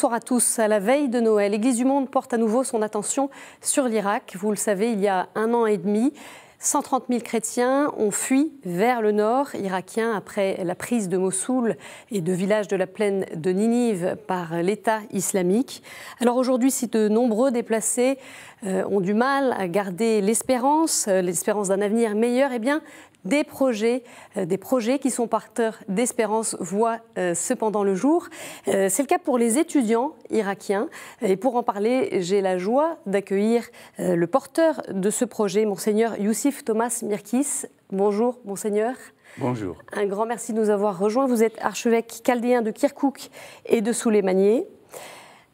Bonsoir à tous. À la veille de Noël, l'Église du Monde porte à nouveau son attention sur l'Irak. Vous le savez, il y a un an et demi, 130 000 chrétiens ont fui vers le nord irakien après la prise de Mossoul et de villages de la plaine de Ninive par l'État islamique. Alors aujourd'hui, si de nombreux déplacés euh, ont du mal à garder l'espérance, euh, l'espérance d'un avenir meilleur, eh bien, des projets, euh, des projets qui sont porteurs d'espérance voient euh, cependant le jour. Euh, c'est le cas pour les étudiants irakiens. Et pour en parler, j'ai la joie d'accueillir le porteur de ce projet, Monseigneur Youssef Thomas Mirkis. Bonjour, Monseigneur. Bonjour. Un grand merci de nous avoir rejoints. Vous êtes archevêque chaldéen de Kirkouk et de Souleymanie.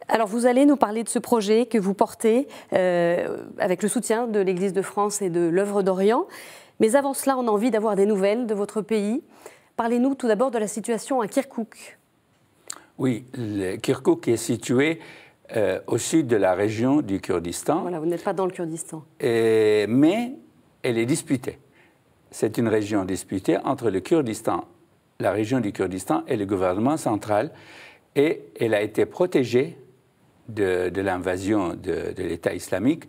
Alors vous allez nous parler de ce projet que vous portez avec le soutien de l'Église de France et de l'œuvre d'Orient. Mais avant cela, on a envie d'avoir des nouvelles de votre pays. Parlez-nous tout d'abord de la situation à Kirkuk. Oui, Kirkuk est situé euh, au sud de la région du Kurdistan. Voilà, vous n'êtes pas dans le Kurdistan. Et, mais elle est disputée. C'est une région disputée entre le Kurdistan, la région du Kurdistan et le gouvernement central. Et elle a été protégée de, l'invasion de, l'État islamique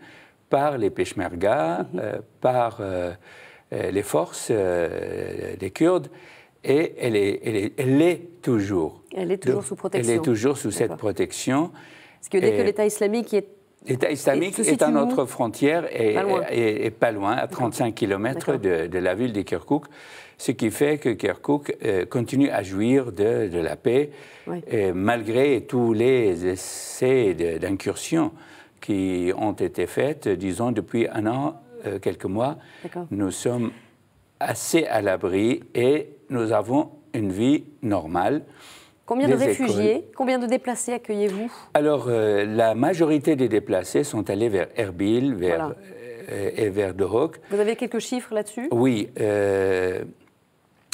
par les Peshmerga, mhm. euh, par euh, euh, les forces des euh, Kurdes et elle est, elle est, toujours. Elle est toujours sous protection. Elle est toujours sous cette protection. Parce que dès que l'État islamique est L'État islamique est à notre frontière et pas, pas loin, à 35 km de, de, la ville de Kirkuk, ce qui fait que Kirkuk euh, continue à jouir de, la paix, malgré tous les essais d'incursion qui ont été faits, disons, depuis un an euh, quelques mois, nous sommes assez à l'abri et nous avons une vie normale. Combien de réfugiés, combien de déplacés accueillez-vous Alors, euh, la majorité des déplacés sont allés vers Erbil vers, euh, et vers Dohok. Vous avez quelques chiffres là-dessus Oui.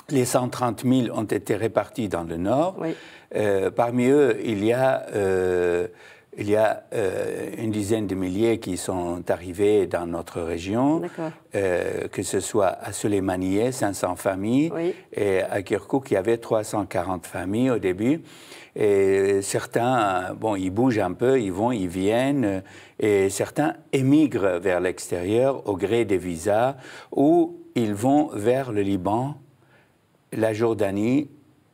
les 130 000 ont été répartis dans le nord. parmi eux, il y a il y a euh, une dizaine de milliers qui sont arrivés dans notre région, euh, que ce soit à Suleimaniye, 500 familles, et à Kirkuk, il y avait 340 familles au début. Et certains, bon, ils bougent un peu, ils vont, ils viennent, et certains émigrent vers l'extérieur au gré des visas, ou ils vont vers le Liban, la Jordanie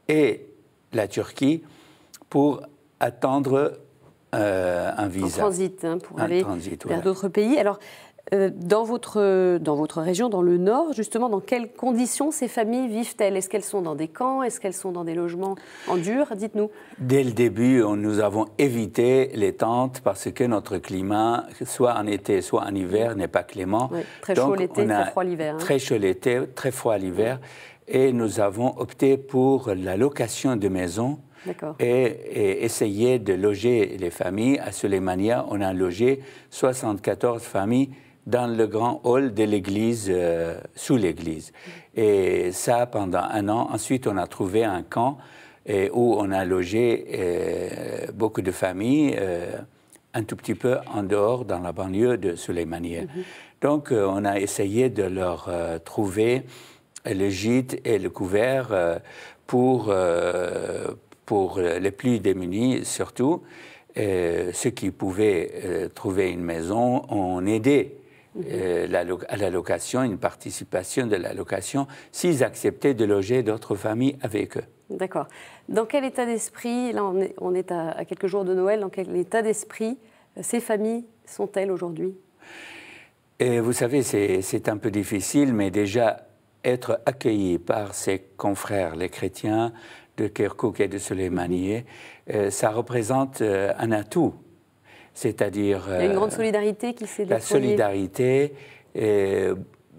et la Turquie pour attendre euh, un visa. En transit, hein, pour aller vers d'autres pays. Alors, euh, dans, votre, dans votre région, dans le Nord, justement, dans quelles conditions ces familles vivent-elles Est-ce qu'elles sont dans des camps Est-ce qu'elles sont dans des logements en dur Dites-nous. Dès le début, nous avons évité les tentes parce que notre climat, soit en été, soit en hiver, n'est pas clément. très chaud l'été, très froid l'hiver. Hein. Très chaud l'été, très froid l'hiver. Et nous avons opté pour la location de maisons et, essayer de loger les familles. À Suleymania, on a logé 74 familles dans le grand hall de l'église, euh, sous l'église. Mm. Et ça pendant un an. Ensuite, on a trouvé un camp et, où on a logé euh, beaucoup de familles, euh, un tout petit peu en dehors, dans la banlieue de Suleymania. Mm-hmm. Donc, on a essayé de leur trouver le gîte et le couvert pour, pour euh, les plus démunis surtout, euh, ceux qui pouvaient euh, trouver une maison on aidé la, à la location, une participation de la location, s'ils acceptaient de loger d'autres familles avec eux. D'accord. Dans quel état d'esprit, là on est, à, à, quelques jours de Noël, dans quel état d'esprit ces familles sont-elles aujourd'hui Vous savez, c'est un peu difficile, mais déjà être accueilli par ses confrères, les chrétiens, de Kirkuk et de Soleimani, euh, ça représente euh, un atout. C'est-à-dire. Il y a une grande euh, solidarité qui s'est La solidarité.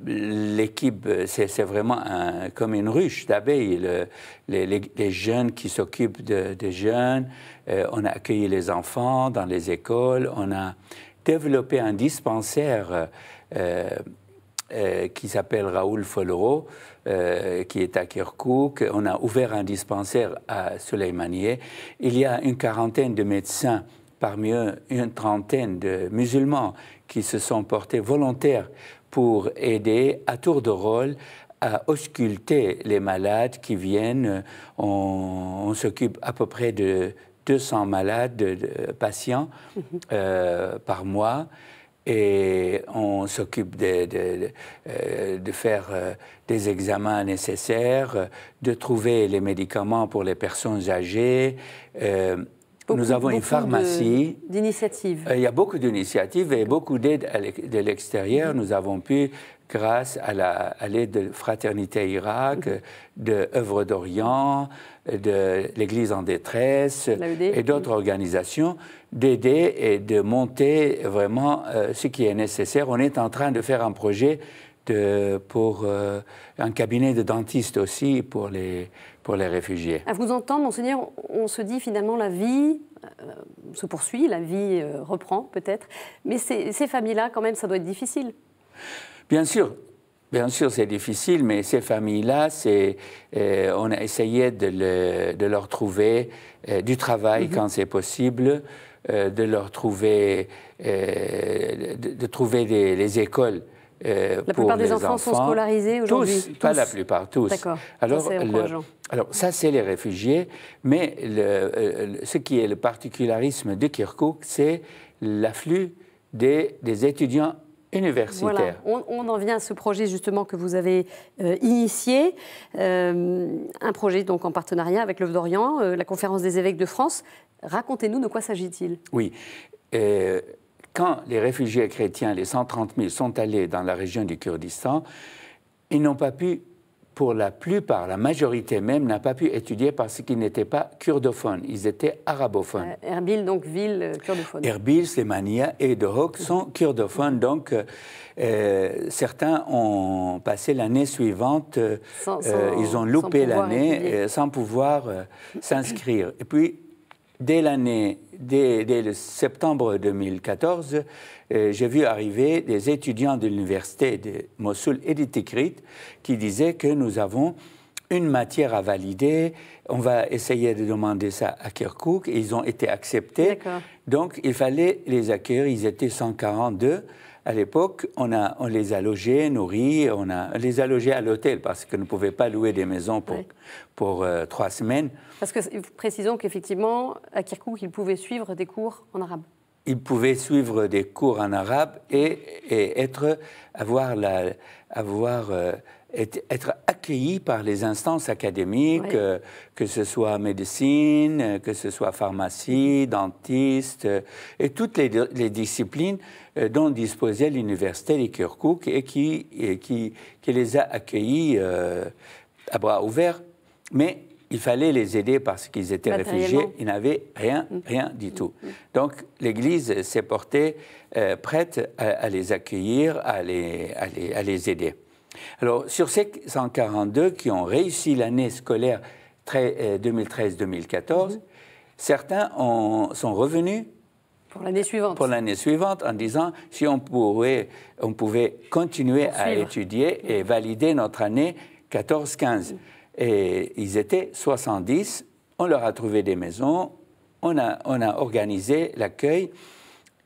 L'équipe, c'est vraiment comme une ruche d'abeilles. les, jeunes qui s'occupent des jeunes, on a accueilli les enfants dans les écoles, on a développé un dispensaire qui s'appelle Raoul Follereau, euh, qui est à Kirkuk. On a ouvert un dispensaire à Soleimanié. Il y a une quarantaine de médecins, parmi eux une trentaine de musulmans qui se sont portés volontaires pour aider à tour de rôle à ausculter les malades qui viennent. On, s'occupe à peu près de 200 malades, de, patients mm-hmm. euh, par mois et on s'occupe de, de, de, euh, faire euh, des examens nécessaires, de trouver les médicaments pour les personnes âgées. Euh, nous avons une pharmacie. D'initiatives. Il y a beaucoup d'initiatives et beaucoup d'aides de l'extérieur. Mm-hmm. Nous avons pu, grâce à l'aide de Fraternité Irak, mm-hmm. de Œuvre d'Orient, de l'Église en détresse e e. et d'autres mm-hmm. organisations, d'aider et de monter vraiment euh, ce qui est nécessaire. On est en train de faire un projet de, pour euh, un cabinet de dentiste aussi pour les pour les réfugiés. À vous entendre, monseigneur, on se dit finalement la vie euh, se poursuit, la vie euh, reprend peut-être, mais ces, familles-là, quand même, ça doit être difficile. Bien sûr, Bien sûr, c'est difficile, mais ces familles-là, c'est, euh, on a essayé de, leur trouver du travail mhm. quand c'est possible, de leur trouver, de, trouver des, les écoles euh, la plupart des enfants, sont scolarisés aujourd'hui tous, pas la plupart, tous. D'accord. Alors, ça, alors, ça, c'est les réfugiés, mais euh, ce qui est le particularisme de Kirkuk, c'est l'afflux des, étudiants universitaires. – Voilà. On, en vient à ce projet justement que vous avez euh, initié, un projet donc en partenariat avec l'œuvre d'Orient, la conférence des évêques de France. Racontez-nous de quoi s'agit-il. Oui. Quand les réfugiés chrétiens, les 130 000, sont allés dans la région du Kurdistan, ils n'ont pas pu, pour la plupart, la majorité même, n'a pas pu étudier parce qu'ils n'étaient pas kurdophones, ils étaient arabophones. Euh, Erbil, donc ville euh, kurdophone. Erbil, Slemania et Dohok mm. sont kurdophones, mm. donc euh, certains ont passé l'année suivante, ils ont loupé l'année sans pouvoir s'inscrire. et puis, dès l'année, dès, le septembre 2014, euh, j'ai vu arriver des étudiants de l'université de Mossoul et de Tikrit qui disaient que nous avons une matière à valider. On va essayer de demander ça à Kirkuk. Ils ont été acceptés. Donc, il fallait les accueillir. Ils étaient 142 à l'époque, on, les a logés, nourris, on, a, les a logés à l'hôtel parce qu'on ne pouvait pas louer des maisons pour, pour euh, trois semaines. Parce que précisons qu'effectivement, à Kirkuk, ils pouvaient suivre des cours en arabe. Ils pouvaient suivre des cours en arabe et, et être, avoir, la, avoir euh, être accueillis par les instances académiques, euh, que ce soit médecine, euh, que ce soit pharmacie, mm-hmm. dentiste, euh, et toutes les, disciplines dont disposait l'université de Kirkuk et qui, qui, qui, les a accueillis à bras ouverts. Mais il fallait les aider parce qu'ils étaient réfugiés, ils n'avaient rien, mm-hmm. rien du tout. Mm-hmm. Donc l'Église s'est portée prête à, les accueillir, à les aider. Alors, sur ces 142 qui ont réussi l'année scolaire 2013-2014, euh, mhm. certains sont revenus pour l'année suivante. Pour l'année suivante, en disant si on, on pouvait continuer à étudier et mhm. valider notre année 14-15. Mhm. Et ils étaient 70. On leur a trouvé des maisons. On a, on a organisé l'accueil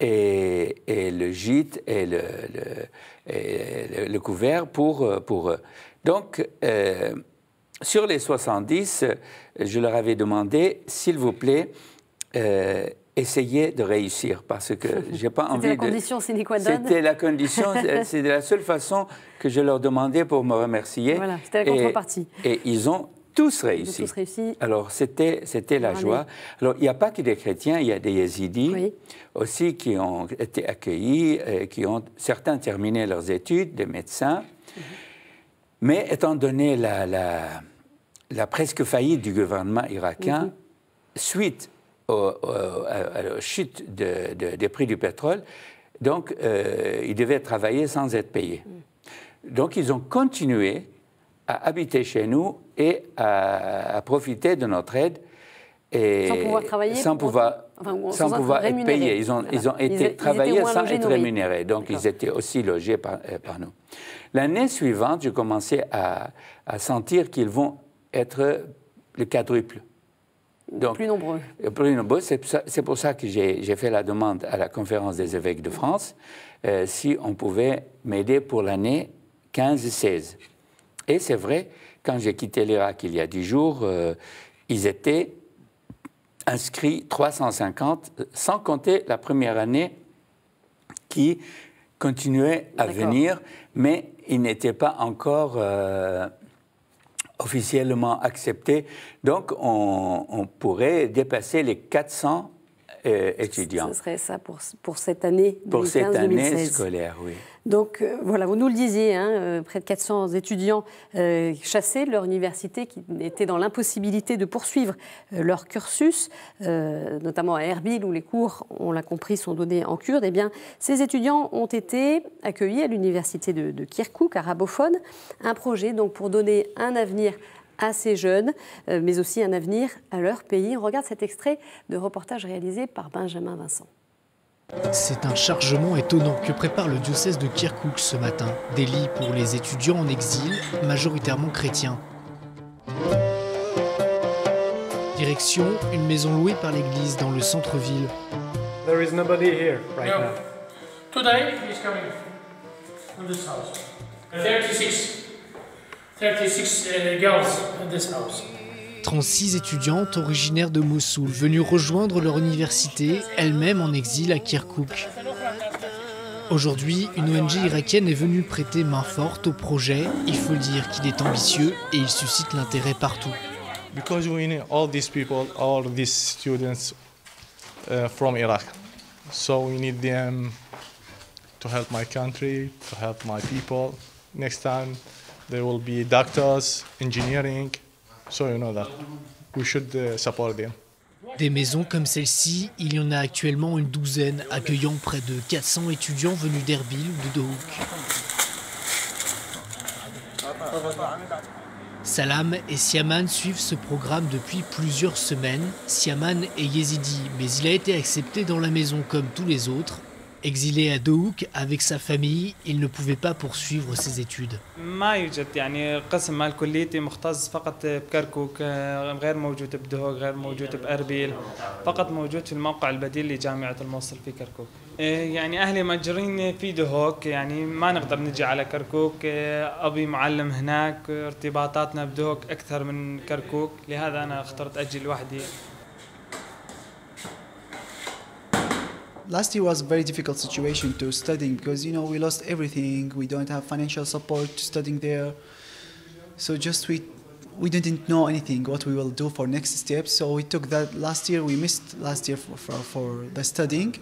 et, le gîte et le, le, couvert pour, euh, pour eux. Donc, euh, sur les 70, je leur avais demandé, s'il vous plaît, euh, essayez de réussir parce que j'ai pas envie de. C'était la condition sine qua C'était la condition. c'est la seule façon que je leur demandais pour me remercier. Voilà, c'était la contrepartie. Et, et, ils ont tous réussis, Alors, c'était, c'était la joie. Alors, il n'y a pas que des chrétiens, il y a des yézidis aussi qui ont été accueillis, et qui ont certains terminé leurs études, des médecins. Mhm. Mais étant donné la, la, presque faillite du gouvernement irakien, suite aux, chute des prix du pétrole, donc euh, ils devaient travailler sans être payés. Mm. Donc ils ont continué à habiter chez nous et à, profiter de notre aide. Et sans pouvoir travailler Sans pouvoir, être payés. Ils ont, ils ont été travaillés sans être rémunérés. Donc, ils étaient aussi logés par, euh, par nous. L'année suivante, je commençais à, à sentir qu'ils vont être le quadruple. Donc, plus nombreux. Plus nombreux. C'est pour ça que j'ai fait la demande à la conférence des évêques de France euh, si on pouvait m'aider pour l'année 15-16. Et c'est vrai, quand j'ai quitté l'Irak il y a dix jours, euh, ils étaient inscrits 350, sans compter la première année qui continuait à venir, mais ils n'étaient pas encore euh, officiellement acceptés. Donc on, pourrait dépasser les 400 euh, étudiants. Ce serait ça pour, cette année Pour cette année scolaire, oui. Donc euh, voilà, vous nous le disiez, hein, euh, près de 400 étudiants chassés de leur université qui étaient dans l'impossibilité de poursuivre leur cursus, notamment à Erbil où les cours, on l'a compris, sont donnés en kurde. Eh bien, ces étudiants ont été accueillis à l'université de, de Kirkuk, arabophone, un projet donc pour donner un avenir à jeunes, euh, mais aussi un avenir à leur pays. On regarde cet extrait de reportage réalisé par Benjamin Vincent. C'est un chargement étonnant que prépare le diocèse de Kirkuk ce matin. Des lits pour les étudiants en exil, majoritairement chrétiens. Direction, une maison louée par l'église dans le centre-ville. 36. 36 uh, étudiantes originaires de Mossoul venues rejoindre leur université, elles-mêmes en exil à Kirkuk. Aujourd'hui, une ONG irakienne est venue prêter main forte au projet. Il faut dire qu'il est ambitieux et il suscite l'intérêt partout. Because we need all these people, all these students uh, from Iraq. So we need them to help my country, to help my people. Next time, There will be doctors, engineering. So you know that. We should uh, support them. Des maisons comme celle-ci, il y en a actuellement une douzaine, accueillant près de 400 étudiants venus d'Erbil ou de Dohuk. Salam et Siaman suivent ce programme depuis plusieurs semaines. Siaman est yézidi, mais il a été accepté dans la maison comme tous les autres Exilé à Douk avec sa famille, il ne pouvait pas poursuivre ses études. ما يوجد يعني قسم مال كليتي مختص فقط بكركوك آه، غير موجود بدهوك غير موجود باربيل فقط موجود في الموقع البديل لجامعه الموصل في كركوك آه، يعني اهلي مجرين في دهوك يعني ما نقدر نجي على كركوك آه، ابي معلم هناك ارتباطاتنا بدهوك اكثر من كركوك لهذا انا اخترت اجي لوحدي last year was a very difficult situation to studying because you know we lost everything. We don't have financial support studying there, so just we we didn't know anything what we will do for next steps. So we took that last year. We missed last year for, for, for the studying,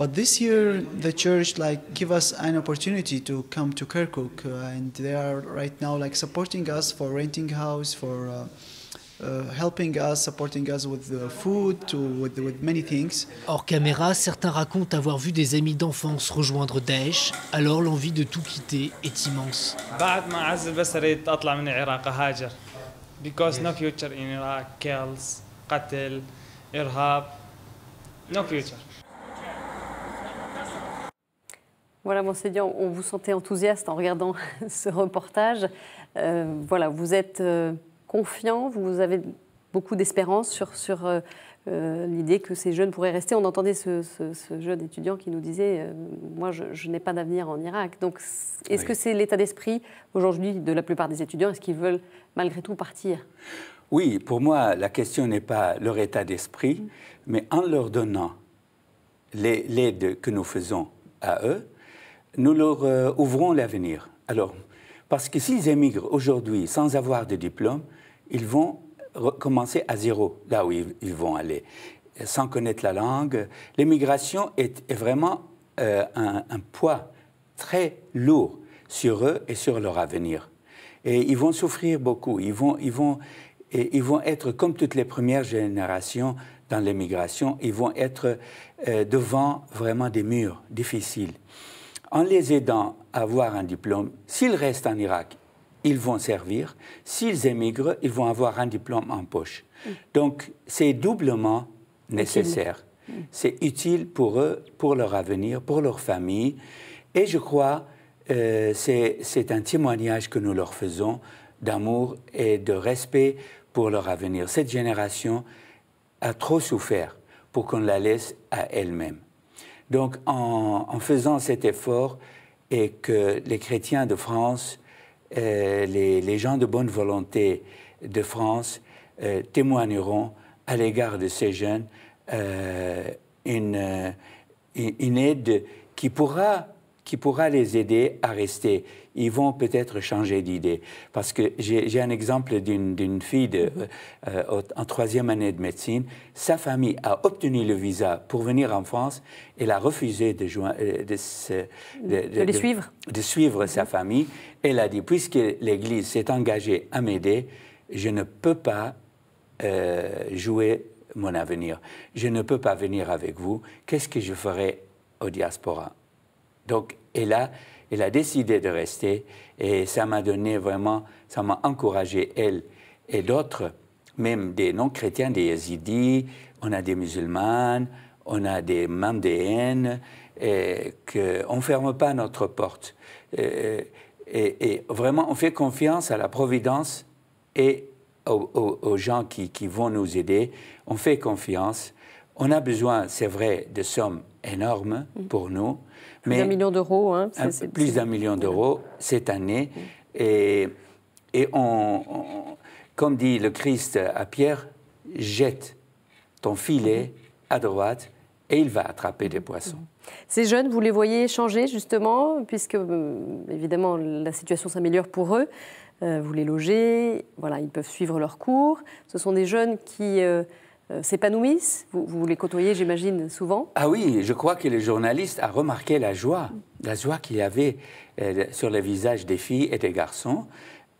but this year the church like give us an opportunity to come to Kirkuk, uh, and they are right now like supporting us for renting house for. Uh, Uh, helping us, supporting us with food, with, with many things. Hors caméra, certains racontent avoir vu des amis d'enfance rejoindre Daesh, alors l'envie de tout quitter est immense. Because no future in Iraq, kills, قتل, إرهاب, no future. Voilà, Monseigneur, on vous sentait enthousiaste en regardant ce reportage. Euh, voilà, vous êtes euh, confiant, vous avez beaucoup d'espérance sur, euh, euh, l'idée que ces jeunes pourraient rester. On entendait ce, jeune étudiant qui nous disait euh, Moi, je, n'ai pas d'avenir en Irak. Donc, est-ce que c'est l'état d'esprit aujourd'hui de la plupart des étudiants Est-ce qu'ils veulent malgré tout partir Oui, pour moi, la question n'est pas leur état d'esprit, mm. mais en leur donnant l'aide que nous faisons à eux, nous leur ouvrons l'avenir. Alors, parce que s'ils émigrent aujourd'hui sans avoir de diplôme, ils vont commencer à zéro, là où ils, vont aller, sans connaître la langue. L'émigration est, vraiment euh, un, poids très lourd sur eux et sur leur avenir. Et ils vont souffrir beaucoup, ils vont, ils vont, et ils vont être, comme toutes les premières générations dans l'émigration, ils vont être euh, devant vraiment des murs difficiles. En les aidant à avoir un diplôme, s'ils restent en Irak, ils vont servir. S'ils émigrent, ils vont avoir un diplôme en poche. Mm. Donc, c'est doublement nécessaire. Mm. C'est utile pour eux, pour leur avenir, pour leur famille. Et je crois, que euh, c'est un témoignage que nous leur faisons d'amour et de respect pour leur avenir. Cette génération a trop souffert pour qu'on la laisse à elle-même. Donc, en, faisant cet effort et que les chrétiens de France euh, les, gens de bonne volonté de France euh, témoigneront à l'égard de ces jeunes euh, une, une, aide qui pourra qui pourra les aider à rester. Ils vont peut-être changer d'idée. Parce que j'ai un exemple d'une fille de, euh, euh, en troisième année de médecine. Sa famille a obtenu le visa pour venir en France. Elle a refusé de, euh, de, de, les suivre, de suivre sa mhm. famille. Elle a dit, puisque l'Église s'est engagée à m'aider, je ne peux pas jouer mon avenir. Je ne peux pas venir avec vous. Qu'est-ce que je ferai au diaspora Donc, et là, elle a décidé de rester et ça m'a donné vraiment, ça m'a encouragé, elle et d'autres, même des non-chrétiens, des yazidis, on a des musulmanes, on a des mandéennes, qu'on et que ferme pas notre porte. Et, vraiment, on fait confiance à la providence et aux, gens qui, vont nous aider. On fait confiance. On a besoin, c'est vrai, de sommes énormes pour nous plus d'un million d'euros. Hein, plus d'un million d'euros cette année. Et, et on, comme dit le Christ à Pierre, jette ton filet à droite et il va attraper des poissons. Ces jeunes, vous les voyez changer justement, puisque euh, évidemment la situation s'améliore pour eux. Euh, vous les logez, voilà, ils peuvent suivre leurs cours. Ce sont des jeunes qui... Euh, euh, s'épanouissent vous, les côtoyez, j'imagine, souvent Ah oui, je crois que les journalistes a remarqué la joie, la joie qu'il y avait euh, sur les visages des filles et des garçons.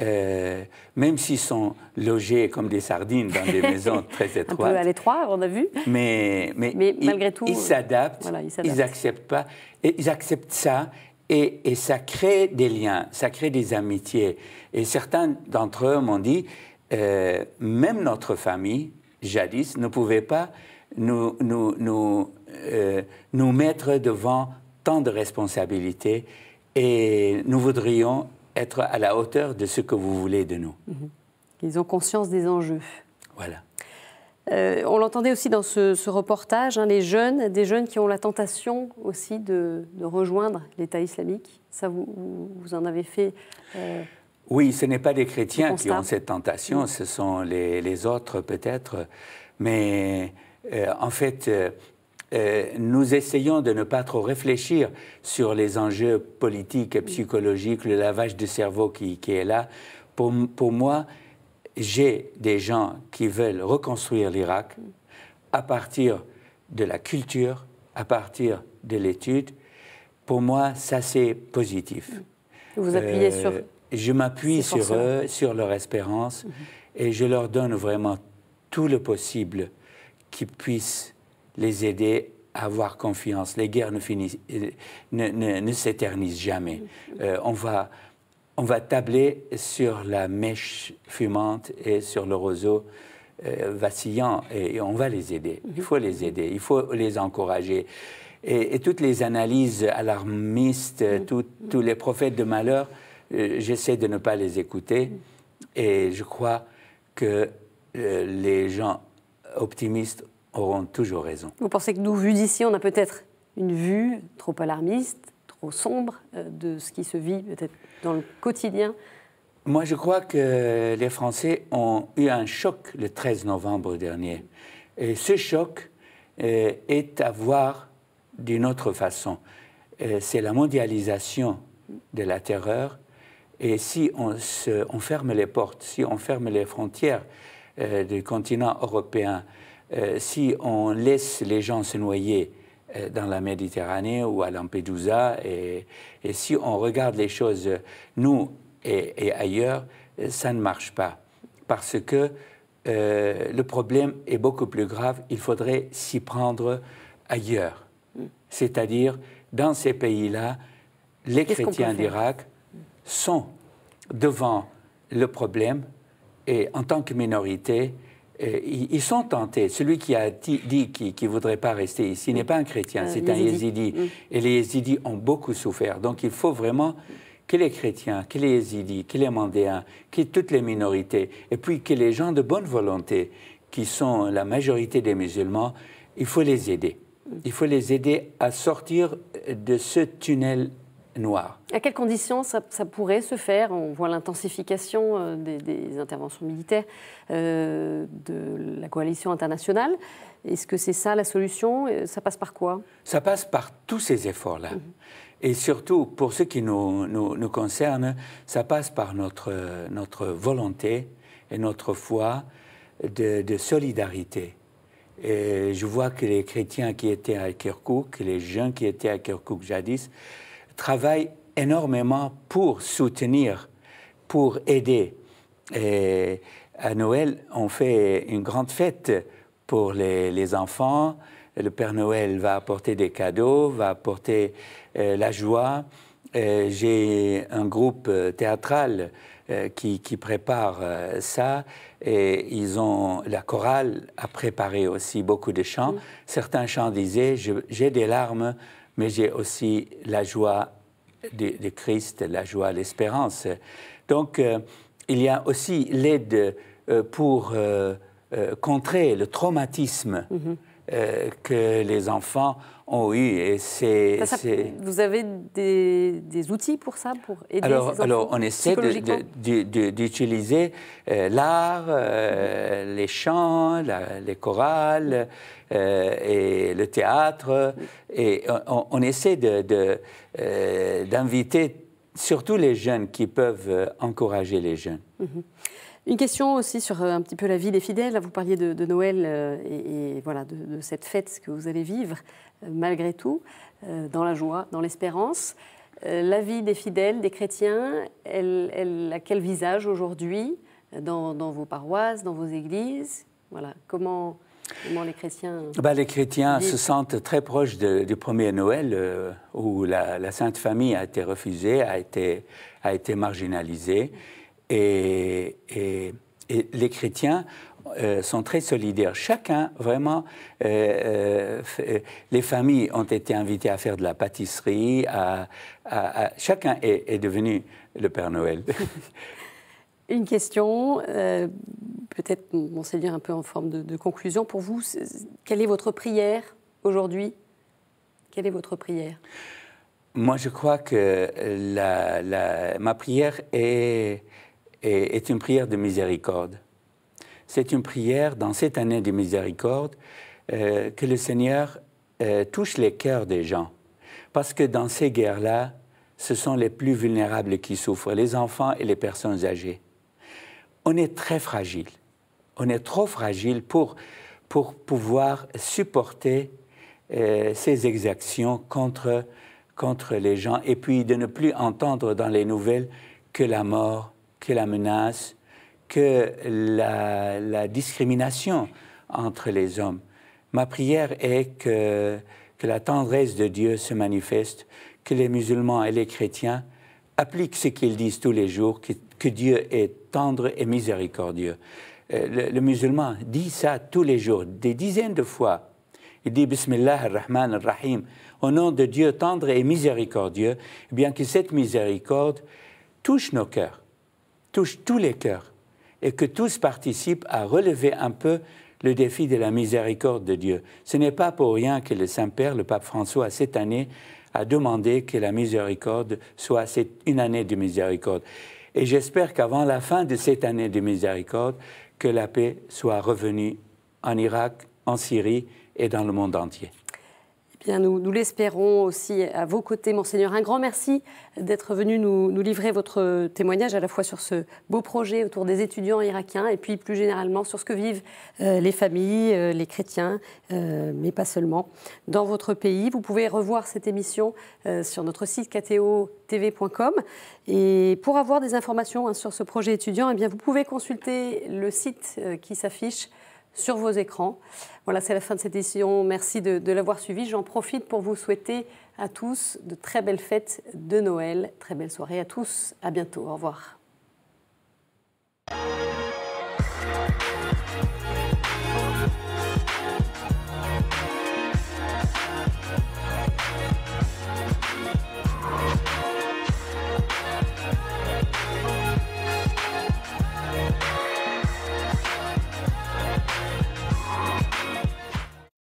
Euh, même s'ils sont logés comme des sardines dans des maisons très étroites. Un peu à l'étroit, on a vu. Mais, mais, malgré tout. Ils s'adaptent, ils, acceptent pas. Et ils acceptent ça et, ça crée des liens, ça crée des amitiés. Et certains d'entre eux m'ont dit même notre famille, jadis, ne pouvaient pas nous, nous, nous, euh, nous mettre devant tant de responsabilités et nous voudrions être à la hauteur de ce que vous voulez de nous. Mhm. Ils ont conscience des enjeux. Voilà. Euh, on l'entendait aussi dans ce, reportage, hein, les jeunes, des jeunes qui ont la tentation aussi de, rejoindre l'État islamique. Ça, vous, en avez fait euh, oui, ce n'est pas les chrétiens qui ont cette tentation, ce sont les, autres peut-être. Mais euh, en fait, euh, euh, nous essayons de ne pas trop réfléchir sur les enjeux politiques et psychologiques, le lavage de cerveau qui, est là. pour moi, j'ai des gens qui veulent reconstruire l'Irak à partir de la culture, à partir de l'étude. Pour moi, ça c'est positif. Vous appuyez sur je m'appuie sur eux, sur leur espérance, mhm. et je leur donne vraiment tout le possible qui puisse les aider à avoir confiance. Les guerres ne, ne, s'éternisent jamais. Euh, on, va, on va tabler sur la mèche fumante et sur le roseau euh, vacillant, et, on va les aider. Mhm. Il faut les aider, il faut les encourager. Et, toutes les analyses alarmistes, mhm. tous les prophètes de malheur, euh, j'essaie de ne pas les écouter. Et je crois que euh, les gens optimistes auront toujours raison. Vous pensez que nous, vus d'ici, on a peut-être une vue trop alarmiste, trop sombre euh, de ce qui se vit peut-être dans le quotidien Moi, je crois que les Français ont eu un choc le 13 novembre dernier. Et ce choc est à voir d'une autre façon. C'est la mondialisation de la terreur et si on, on, ferme les portes, si on ferme les frontières euh, du continent européen, euh, si on laisse les gens se noyer euh, dans la Méditerranée ou à Lampedusa, et, si on regarde les choses, nous et, et ailleurs, ça ne marche pas. Parce que le problème est beaucoup plus grave, il faudrait s'y prendre ailleurs. Mm. C'est-à-dire, dans ces pays-là, les chrétiens d'Irak, sont devant le problème et en tant que minorité, euh, ils sont tentés. Celui qui a dit qu'il ne voudrait pas rester ici n'est pas un chrétien, euh, c'est un yézidi. Mm. Et les yézidis ont beaucoup souffert. Donc il faut vraiment que les chrétiens, que les yézidis, que les mandéens, que toutes les minorités, et puis que les gens de bonne volonté, qui sont la majorité des musulmans, il faut les aider. Il faut les aider à sortir de ce tunnel à quelles conditions ça, pourrait se faire On voit l'intensification euh, des, interventions militaires euh, de la coalition internationale. Est-ce que c'est ça la solution euh, Ça passe par quoi Ça passe par tous ces efforts-là. Mhm. Et surtout, pour ce qui nous, nous, concerne, ça passe par notre, notre volonté et notre foi de, de solidarité. Et je vois que les chrétiens qui étaient à Kirkuk, les jeunes qui étaient à Kirkuk jadis, travaille énormément pour soutenir, pour aider. Et à Noël, on fait une grande fête pour les, enfants. Le Père Noël va apporter des cadeaux, va apporter euh, la joie. Euh, j'ai un groupe euh, théâtral qui, prépare ça et ils ont la chorale a préparé aussi beaucoup de chants. Mmh. Certains chants disaient j'ai des larmes mais j'ai aussi la joie de Christ, la joie, l'espérance. Donc, euh, il y a aussi l'aide euh, pour euh, contrer le traumatisme mm-hmm. que les enfants Oh oui, et c'est. Vous avez des, outils pour ça, pour aider Alors, enfants ?– alors on essaie d'utiliser euh, l'art, euh, les chants, les chorales euh, et le théâtre, et on, essaie d'inviter de, surtout les jeunes qui peuvent encourager les jeunes. Une question aussi sur un petit peu la vie des fidèles. Vous parliez de, Noël et, voilà de, de, cette fête que vous allez vivre. Euh, malgré tout, euh, dans la joie, dans l'espérance. Euh, la vie des fidèles, des chrétiens, elle, elle a quel visage aujourd'hui dans, vos paroisses, dans vos églises Voilà, comment, comment les chrétiens... Ah bah, les chrétiens se sentent très proches du premier Noël où la, Sainte Famille a été refusée, a été, a été marginalisée. et les chrétiens euh, sont très solidaires. Chacun, vraiment, euh, euh, les familles ont été invitées à faire de la pâtisserie, à, chacun est, devenu le Père Noël. Une question, peut-être, monseigneur, un peu en forme de, conclusion pour vous. Quelle est votre prière aujourd'hui Quelle est votre prière Moi, je crois que ma prière est une prière de miséricorde c'est une prière dans cette année de miséricorde euh, que le Seigneur euh, touche les cœurs des gens. Parce que dans ces guerres-là, ce sont les plus vulnérables qui souffrent, les enfants et les personnes âgées. On est très fragile. On est trop fragile pour, pour pouvoir supporter euh, ces exactions contre, contre les gens et puis de ne plus entendre dans les nouvelles que la mort, que la menace, que la, discrimination entre les hommes. Ma prière est que, que la tendresse de Dieu se manifeste, que les musulmans et les chrétiens appliquent ce qu'ils disent tous les jours, que, Dieu est tendre et miséricordieux. Euh, le, le, musulman dit ça tous les jours, des dizaines de fois. Il dit Bismillah ar-Rahman ar-Rahim, au nom de Dieu tendre et miséricordieux, eh bien que cette miséricorde touche nos cœurs, touche tous les cœurs et que tous participent à relever un peu le défi de la miséricorde de Dieu. Ce n'est pas pour rien que le Saint-Père, le pape François, cette année, a demandé que la miséricorde soit une année de miséricorde. Et j'espère qu'avant la fin de cette année de miséricorde, que la paix soit revenue en Irak, en Syrie et dans le monde entier. Bien, nous, l'espérons aussi à vos côtés, Monseigneur. Un grand merci d'être venu nous, livrer votre témoignage à la fois sur ce beau projet autour des étudiants irakiens et puis plus généralement sur ce que vivent euh, les familles, euh, les chrétiens, euh, mais pas seulement, dans votre pays. Vous pouvez revoir cette émission sur notre site kto.tv.com. Et pour avoir des informations hein, sur ce projet étudiant, eh bien, vous pouvez consulter le site qui s'affiche sur vos écrans. Voilà, c'est la fin de cette édition. Merci de, l'avoir suivi. J'en profite pour vous souhaiter à tous de très belles fêtes de Noël. Très belle soirée à tous. À bientôt. Au revoir.